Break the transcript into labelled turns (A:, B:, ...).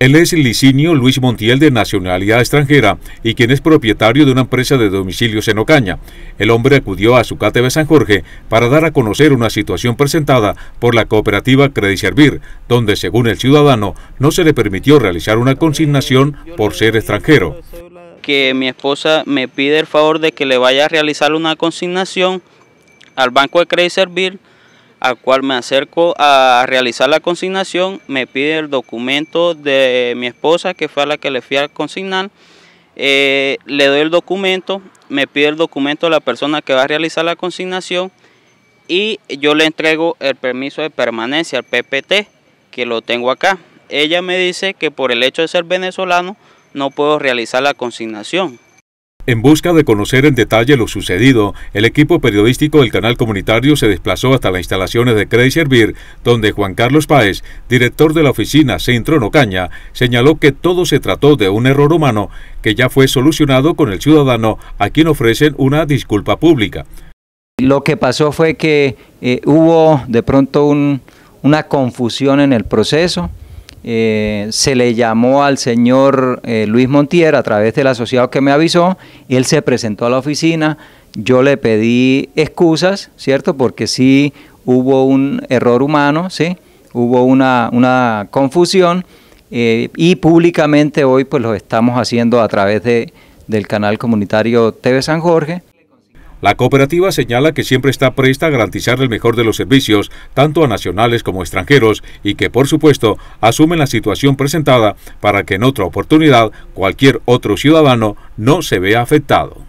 A: Él es Licinio Luis Montiel de nacionalidad extranjera y quien es propietario de una empresa de domicilios en Ocaña. El hombre acudió a su de San Jorge para dar a conocer una situación presentada por la cooperativa Credit Servir, donde según el ciudadano no se le permitió realizar una consignación por ser extranjero.
B: Que mi esposa me pide el favor de que le vaya a realizar una consignación al banco de Credit Servir al cual me acerco a realizar la consignación, me pide el documento de mi esposa, que fue a la que le fui a consignar, eh, le doy el documento, me pide el documento de la persona que va a realizar la consignación y yo le entrego el permiso de permanencia, al PPT, que lo tengo acá. Ella me dice que por el hecho de ser venezolano no puedo realizar la consignación.
A: En busca de conocer en detalle lo sucedido, el equipo periodístico del canal comunitario se desplazó hasta las instalaciones de Credit Servir, donde Juan Carlos Páez, director de la oficina Centro Nocaña, señaló que todo se trató de un error humano que ya fue solucionado con el ciudadano a quien ofrecen una disculpa pública. Lo que pasó fue que
C: eh, hubo de pronto una confusión en el proceso. Eh, se le llamó al señor eh, Luis Montier a través del asociado que me avisó, él se presentó a la oficina, yo le pedí excusas, ¿cierto? Porque sí hubo un error humano, Hubo una, una confusión eh, y públicamente hoy pues lo estamos haciendo a través de, del canal
A: comunitario TV San Jorge la cooperativa señala que siempre está presta a garantizar el mejor de los servicios, tanto a nacionales como extranjeros, y que por supuesto asumen la situación presentada para que en otra oportunidad cualquier otro ciudadano no se vea afectado.